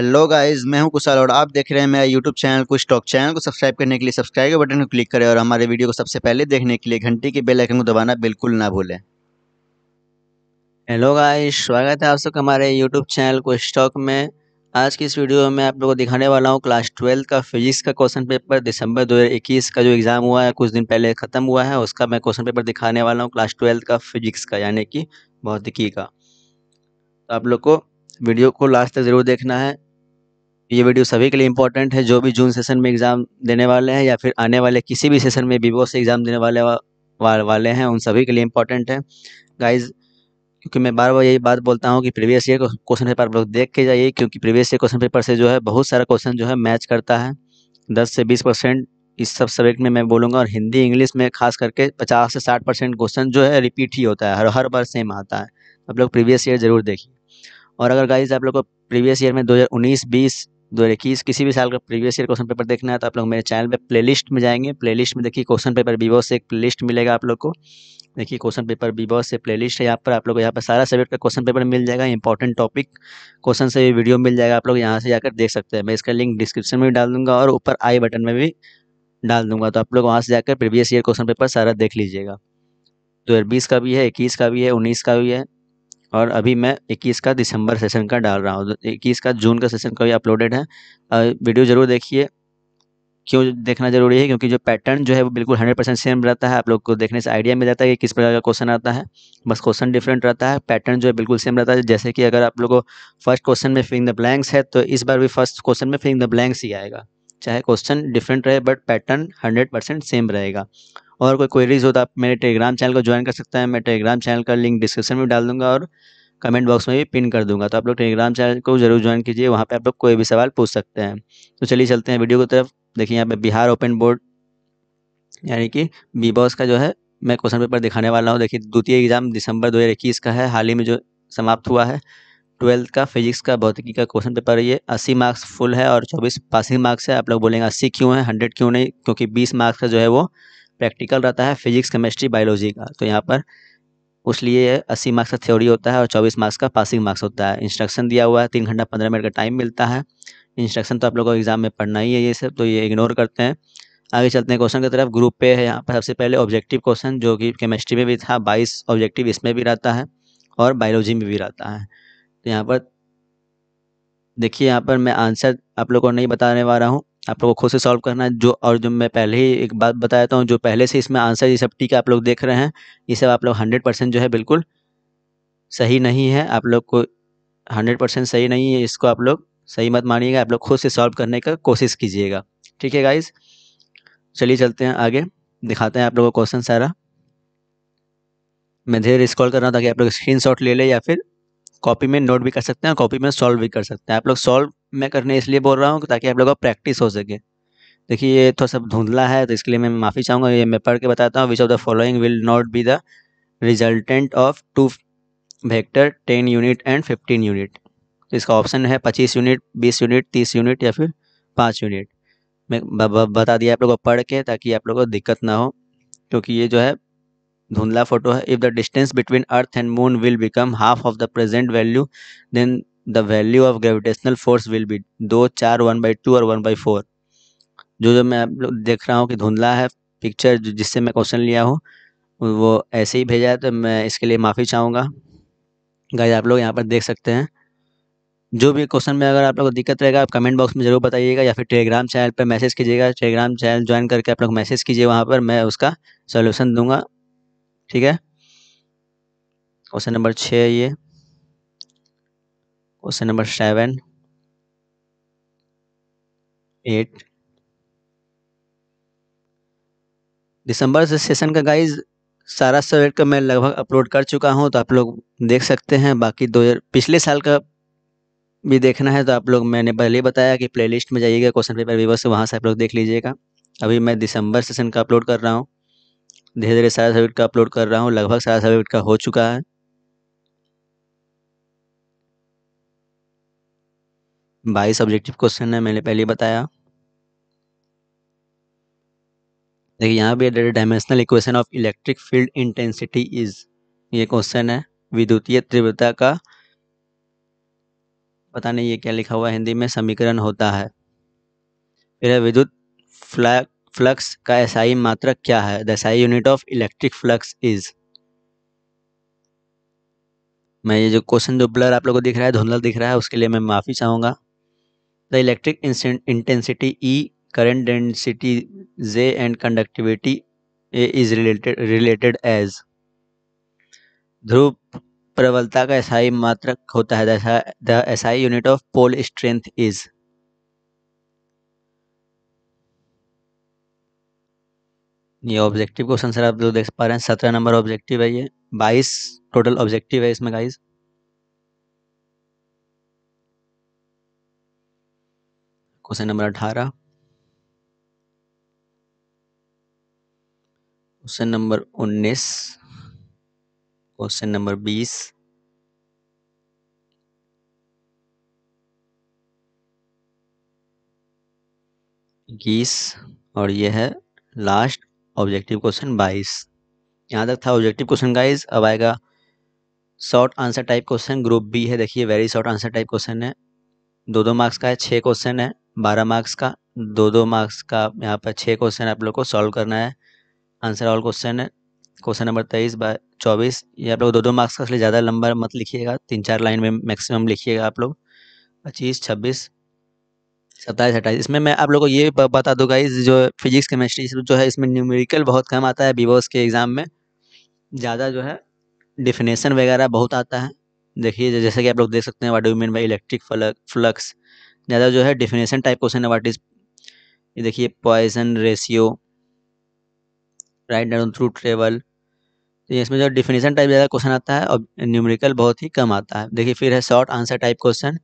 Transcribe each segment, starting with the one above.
hello guys मैं हूं कुशाल और आप देख रहे हैं मेरा यूट्यूब चैनल कुछ टॉक चैनल को सब्सक्राइब करने के लिए सब्सक्राइब के बटन को क्लिक करें और हमारे वीडियो को सबसे पहले देखने के लिए घंटी के बेल आइकन को दबाना बिल्कुल ना भूलें हेलो गाइस स्वागत है आप सबका हमारे यूट्यूब चैनल कुछ स्टॉक में आज की इस वीडियो में आप लोगों को दिखाने वाला हूँ क्लास ट्वेल्थ का फिजिक्स का क्वेश्चन पेपर दिसंबर इक्कीस का जो एग्ज़ाम हुआ है कुछ दिन पहले ख़त्म हुआ है उसका मैं क्वेश्चन पेपर दिखाने वाला हूँ क्लास ट्वेल्थ का फिजिक्स का यानी कि भौतिकी का तो आप लोग को वीडियो को लास्ट तक ज़रूर देखना है ये वीडियो सभी के लिए इंपॉर्टेंट है जो भी जून सेशन में एग्ज़ाम देने वाले हैं या फिर आने वाले किसी भी सेशन में वीवो से एग्ज़ाम देने वाले वा, वा, वाले हैं उन सभी के लिए इंपॉर्टेंट है गाइज क्योंकि मैं बार बार यही बात बोलता हूँ कि प्रीवियस ईयर क्वेश्चन पेपर आप लोग देख के जाइए क्योंकि प्रीवियस ईयर क्वेश्चन पेपर से जो है बहुत सारा क्वेश्चन जो है मैच करता है दस से बीस परसेंट इस सब सब्जेक्ट में मैं बोलूँगा और हिंदी इंग्लिश में खास करके पचास से साठ परसेंट क्वेश्चन जो है रिपीट ही होता है हर हर बार सेम आता है आप लोग प्रीवियस ईयर ज़रूर देखिए और अगर गाइज आप लोग को प्रीवियस ईयर में 2019, 20, दो इक्कीस किसी भी साल का प्रीवियस ईयर क्वेश्चन पेपर देखना है तो आप लोग मेरे चैनल पे प्लेलिस्ट में जाएंगे प्लेलिस्ट में देखिए क्वेश्चन पेपर बीबॉस से एक प्लेलिस्ट मिलेगा आप लोग को देखिए क्वेश्चन पेपर बॉस से प्लेलिस्ट है यहाँ पर आप लोग को यहाँ पर सारा सब्जेक्ट का क्वेश्चन पेपर मिल जाएगा इंपॉर्टेंट टॉपिक क्वेश्चन से भी वीडियो मिल जाएगा आप लोग यहाँ से जाकर देख सकते हैं मैं इसका लिंक डिस्क्रिप्शन में भी डाल दूंगा और ऊपर आई बटन में भी डाल दूंगा तो आप लोग वहाँ से जाकर प्रीवियस ईयर क्वेश्चन पेपर सारा देख लीजिएगा दो हज़ार बीस का भी है इक्कीस का भी है उन्नीस का भी है और अभी मैं 21 का दिसंबर सेशन का डाल रहा हूँ तो इक्कीस का जून का सेशन का भी अपलोडेड है वीडियो ज़रूर देखिए क्यों देखना ज़रूरी है क्योंकि जो पैटर्न जो है वो बिल्कुल हंड्रेड परसेंट सेम रहता है आप लोग को देखने से आइडिया मिल जाता है कि किस प्रकार का क्वेश्चन आता है बस क्वेश्चन डिफरेंट रहता है पैटर्न जो है बिल्कुल सेम रहता है जैसे कि अगर आप लोग को फर्स्ट क्वेश्चन में फिलिंग द ब्लैंक्स है तो इस बार भी फर्स्ट क्वेश्चन में फिलिंग द ब्लैंक्स ही आएगा चाहे क्वेश्चन डिफरेंट रहे but pattern hundred percent same रहेगा और कोई क्वेरीज हो तो आप मेरे टेलीग्राम चैनल को ज्वाइन कर सकते हैं मैं टेलीग्राम चैनल का लिंक डिस्क्रिप्शन में डाल दूंगा और कमेंट बॉक्स में भी पिन कर दूंगा तो आप लोग टेलीग्राम चैनल को जरूर ज्वाइन कीजिए वहाँ पर आप लोग कोई भी सवाल पूछ सकते हैं तो चलिए चलते हैं वीडियो की तरफ देखिए यहाँ पर बिहार ओपन बोर्ड यानी कि बी बॉस का जो है मैं क्वेश्चन पेपर दिखाने वाला हूँ देखिए द्वितीय एग्जाम दिसंबर इक्कीस का है हाल ही में जो समाप्त हुआ है ट्वेल्थ का फिजिक्स का भौतिकी का क्वेश्चन पेपर ये अस्सी मार्क्स फुल है और चौबीस पासिंग मार्क्स है आप लोग बोलेंगे अस्सी क्यों है हंड्रेड क्यों नहीं क्योंकि बीस मार्क्स का जो है वो प्रैक्टिकल रहता है फिजिक्स केमिस्ट्री बायोलॉजी का तो यहाँ पर उस लिए अस्सी मार्क्स का थ्योरी होता है और चौबीस मार्क्स का पासिंग मार्क्स होता है इंस्ट्रक्शन दिया हुआ है तीन घंटा पंद्रह मिनट का टाइम मिलता है इंस्ट्रक्शन तो आप लोगों को एग्जाम में पढ़ना ही है ये सब तो ये इग्नोर करते हैं आगे चलते हैं क्वेश्चन की तरफ ग्रुप पे है यहाँ पर सबसे पहले ऑब्जेक्टिव क्वेश्चन जो कि केमिस्ट्री में भी था बाईस ऑब्जेक्टिव इसमें भी रहता है और बायोलॉजी में भी रहता है तो यहाँ पर देखिए यहाँ पर मैं आंसर आप लोगों को नहीं बताने वाला हूँ आप लोगों को खुद से सॉल्व करना है जो और जो मैं पहले ही एक बात बताया हूँ जो पहले से इसमें आंसर ये सब टीका आप लोग देख रहे हैं ये सब आप लोग हंड्रेड परसेंट जो है बिल्कुल सही नहीं है आप लोग को हंड्रेड परसेंट सही नहीं है इसको आप लोग सही मत मानिएगा आप लोग खुद से सॉल्व करने का कोशिश कीजिएगा ठीक है गाइज चलिए चलते हैं आगे दिखाते हैं आप लोगों को क्वेश्चन सारा मैं धीरे स्कॉल कर रहा हूँ ताकि आप लोग स्क्रीन ले लें या फिर कॉपी में नोट भी कर सकते हैं और कॉपी में सॉल्व भी कर सकते हैं आप लोग सॉल्व मैं करने इसलिए बोल रहा हूँ ताकि आप लोगों को प्रैक्टिस हो सके देखिए ये थोड़ा तो सा धुंधला है तो इसके लिए मैं माफ़ी चाहूँगा ये मैं पढ़ के बताता हूँ which of the following will not be the resultant of two vector ten unit and fifteen unit तो इसका ऑप्शन है पच्चीस यूनिट बीस यूनिट तीस यूनिट या फिर पाँच यूनिट मैं बता दिया आप लोगों को पढ़ के ताकि आप लोगों को दिक्कत ना हो क्योंकि ये जो है धुंधला फोटो है if the distance between earth and moon will become half of the present value then the value of gravitational force will be दो चार वन बाई टू और वन बाई फोर जो जो मैं आप लोग देख रहा हूँ कि धुंधला है पिक्चर जिससे मैं क्वेश्चन लिया हूँ वो ऐसे ही भेजा है तो मैं इसके लिए माफ़ी चाहूँगा गाइज आप लोग यहाँ पर देख सकते हैं जो भी क्वेश्चन में अगर आप लोग को दिक्कत रहेगा आप कमेंट बॉक्स में जरूर बताइएगा या फिर टेलीग्राम चैनल पर मैसेज कीजिएगा टेलीग्राम चैनल ज्वाइन करके आप लोग मैसेज कीजिए वहाँ पर मैं उसका सोल्यूशन दूंगा ठीक है क्वेश्चन नंबर छः ये क्वेश्चन नंबर सेवन एट दिसंबर से सेशन का गाइज सारा सब्जेक्ट का मैं लगभग अपलोड कर चुका हूं तो आप लोग देख सकते हैं बाकी दो पिछले साल का भी देखना है तो आप लोग मैंने पहले ही बताया कि प्लेलिस्ट में जाइएगा क्वेश्चन पेपर वीवर से वहाँ से आप लोग देख लीजिएगा अभी मैं दिसंबर सेशन का अपलोड कर रहा हूँ धीरे धीरे सारा सब्जेक्ट का अपलोड कर रहा हूँ लगभग सारा सब्जेक्ट का हो चुका है बाईस ऑब्जेक्टिव क्वेश्चन है मैंने पहले बताया देखिए यहाँ भी dimensional equation of electric field intensity is ये क्वेश्चन है विद्युतीय तीव्रता का पता नहीं ये क्या लिखा हुआ हिंदी में समीकरण होता है फिर विद्युत फ्लक्स का एसआई मात्रक क्या है the SI unit of electric flux is मैं ये जो क्वेश्चन जो ब्लर आप लोगों को दिख रहा है धुंधला दिख रहा है उसके लिए मैं माफ़ी चाहूंगा the electric intensity E current density J and conductivity A is related related as ध्रुव प्रबलता का एसआई मात्रक होता है the SI unit of pole strength is ये ऑब्जेक्टिव क्वेश्चन सर आप जो देख पा रहे हैं सत्रह नंबर ऑब्जेक्टिव है ये बाईस टोटल ऑब्जेक्टिव है इसमें गाइस क्वेश्चन नंबर अठारह क्वेश्चन नंबर उन्नीस क्वेश्चन नंबर बीस इक्कीस और यह है लास्ट ऑब्जेक्टिव क्वेश्चन बाईस यहाँ तक था ऑब्जेक्टिव क्वेश्चन गाइस अब आएगा short answer type question group B है देखिए very short answer type question है दो दो मार्क्स का है छः क्वेश्चन है बारह मार्क्स का दो दो मार्क्स का यहाँ पर छः क्वेश्चन आप लोग को सॉल्व करना है आंसर ऑल क्वेश्चन है क्वेश्चन नंबर तेईस बाय चौबीस ये आप लोग दो दो मार्क्स का इसलिए ज़्यादा लंबा मत लिखिएगा तीन चार लाइन में मैक्सिमम लिखिएगा आप लोग पच्चीस छब्बीस सत्ताईस अट्ठाईस इसमें मैं आप लोगों को ये बता दूंगा इस जो फिजिक्स केमिस्ट्री जो है इसमें न्यूमेरिकल बहुत कम आता है बीवोस के एग्ज़ाम में ज़्यादा जो है डिफिनेशन वगैरह बहुत आता है देखिए जैसे कि आप लोग देख सकते हैं what do mean by electric flux ज़्यादा जो है डिफिनेशन टाइप क्वेश्चन है वाट इज ये देखिए Poisson ratio write down through travel तो इसमें जो डिफिनेशन टाइप ज़्यादा क्वेश्चन आता है और न्यूमेरिकल बहुत ही कम आता है देखिए फिर है शॉर्ट आंसर टाइप क्वेश्चन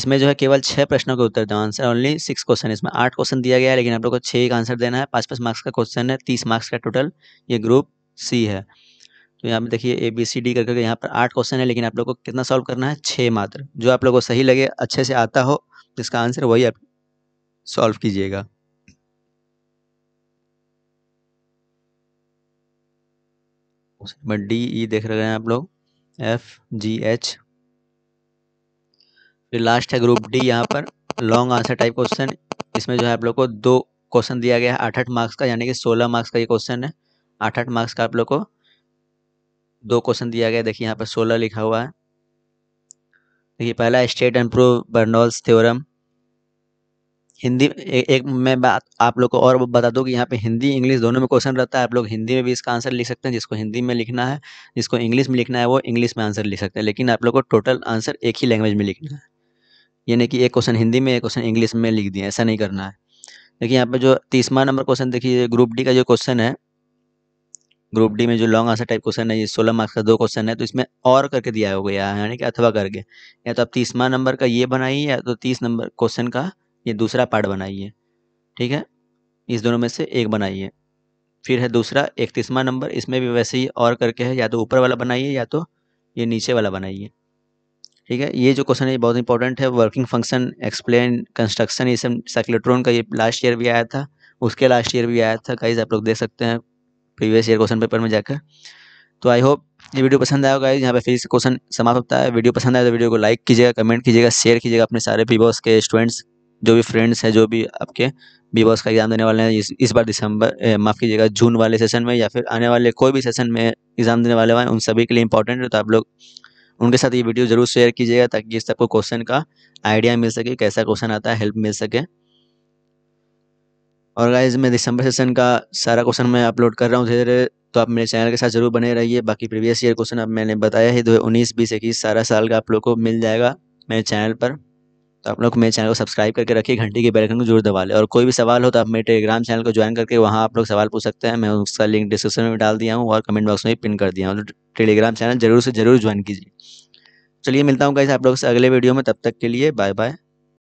इसमें जो है केवल छः प्रश्नों के उत्तर दो आंसर ओनली सिक्स क्वेश्चन इसमें आठ क्वेश्चन दिया गया है लेकिन आप लोग को छः एक आंसर देना है पाँच पाँच मार्क्स का क्वेश्चन है तीस मार्क्स का टोटल ये ग्रुप सी है तो यहाँ पे देखिए ए बी सी डी करके यहाँ पर आठ क्वेश्चन है लेकिन आप लोग को कितना सॉल्व करना है छः मात्र जो आप लोग को सही लगे अच्छे से आता हो इसका आंसर वही आप सॉल्व कीजिएगा डी ई e देख रहे हैं आप लोग एफ जी एच फिर लास्ट है ग्रुप डी यहाँ पर लॉन्ग आंसर टाइप क्वेश्चन इसमें जो है आप लोग को दो क्वेश्चन दिया गया है आठ आठ मार्क्स का यानी कि सोलह मार्क्स का ये क्वेश्चन है आठ आठ मार्क्स का आप लोग को दो क्वेश्चन दिया गया देखिए यहाँ पर सोलह लिखा हुआ है देखिए पहला state and prove Bernoulli's theorem Hindi ए, एक मैं बात आप लोग को और बता दूं कि यहाँ पे हिंदी इंग्लिश दोनों में क्वेश्चन रहता है आप लोग हिंदी में भी इसका आंसर लिख सकते हैं जिसको हिंदी में लिखना है जिसको इंग्लिश में लिखना है वो इंग्लिश में आंसर लिख सकते हैं लेकिन आप लोग को टोटल आंसर एक ही लैंग्वेज में लिखना है यानी कि एक क्वेश्चन हिंदी में एक क्वेश्चन इंग्लिश में लिख दिए ऐसा नहीं करना है देखिए यहाँ पर जो तीसवा नंबर क्वेश्चन देखिए ग्रुप डी का जो क्वेश्चन है ग्रुप डी में जो लॉन्ग आंसर टाइप क्वेश्चन है ये सोलह मार्क्स का दो क्वेश्चन है तो इसमें और करके दिया हो गया है यानी कि अथवा करके या तो आप तीसवा नंबर का ये बनाइए या तो तीस नंबर क्वेश्चन का ये दूसरा पार्ट बनाइए ठीक है इस दोनों में से एक बनाइए फिर है दूसरा इकतीसवा नंबर इसमें भी वैसे ही और करके है या तो ऊपर वाला बनाइए या तो ये नीचे वाला बनाइए ठीक है ये जो क्वेश्चन है ये बहुत इंपॉर्टेंट है वर्किंग फंक्शन एक्सप्लेन कंस्ट्रक्शन ये सब साइक्लेट्रॉन का ये लास्ट ईयर भी आया था उसके लास्ट ईयर भी आया था कई आप लोग देख सकते हैं प्रीवियस ईयर क्वेश्चन पेपर में जाकर तो आई होप ये वीडियो पसंद आया होगा यहाँ पे फिर से क्वेश्चन समाप्त होता है वीडियो पसंद आया तो वीडियो को लाइक कीजिएगा कमेंट कीजिएगा शेयर कीजिएगा अपने सारे बी बॉस के स्टूडेंट्स जो भी फ्रेंड्स हैं जो भी आपके बी बॉस का एग्ज़ाम देने वाले हैं इस, इस बार दिसंबर माफ़ कीजिएगा जून वाले सेशन में या फिर आने वाले कोई भी सेशन में एग्ज़ाम देने वाले हैं उन सभी के लिए इंपॉर्टेंट है तो आप लोग उनके साथ ये वीडियो ज़रूर शेयर कीजिएगा ताकि इस सबको क्वेश्चन का आइडिया मिल सके कैसा क्वेश्चन आता है हेल्प मिल सके और गाइज मैं दिसंबर सेशन का सारा क्वेश्चन मैं अपलोड कर रहा हूँ धीरे धीरे तो आप मेरे चैनल के साथ जरूर बने रहिए बाकी प्रीवियस ईयर क्वेश्चन अब मैंने बताया ही दो हज़ार उन्नीस बीस इक्कीस सारा साल का आप लोग को मिल जाएगा मेरे चैनल पर तो आप लोग मेरे चैनल को सब्सक्राइब करके रखिए घंटी के बैलकन को जरूर दबा लें और कोई भी सवाल हो तो आप मेरे टेलीग्राम चैनल को ज्वाइन करके वहाँ आप लोग सवाल पूछ सकते हैं मैं उसका लिंक डिस्क्रिप्शन में डाल दिया हूँ और कमेंट बॉक्स में भी पिन कर दिया हूँ तो टेलीग्राम चैनल जरूर से जरूर ज्वाइन कीजिए चलिए मिलता हूँ कैसे आप लोग से अगले वीडियो में तब तक के लिए बाय बाय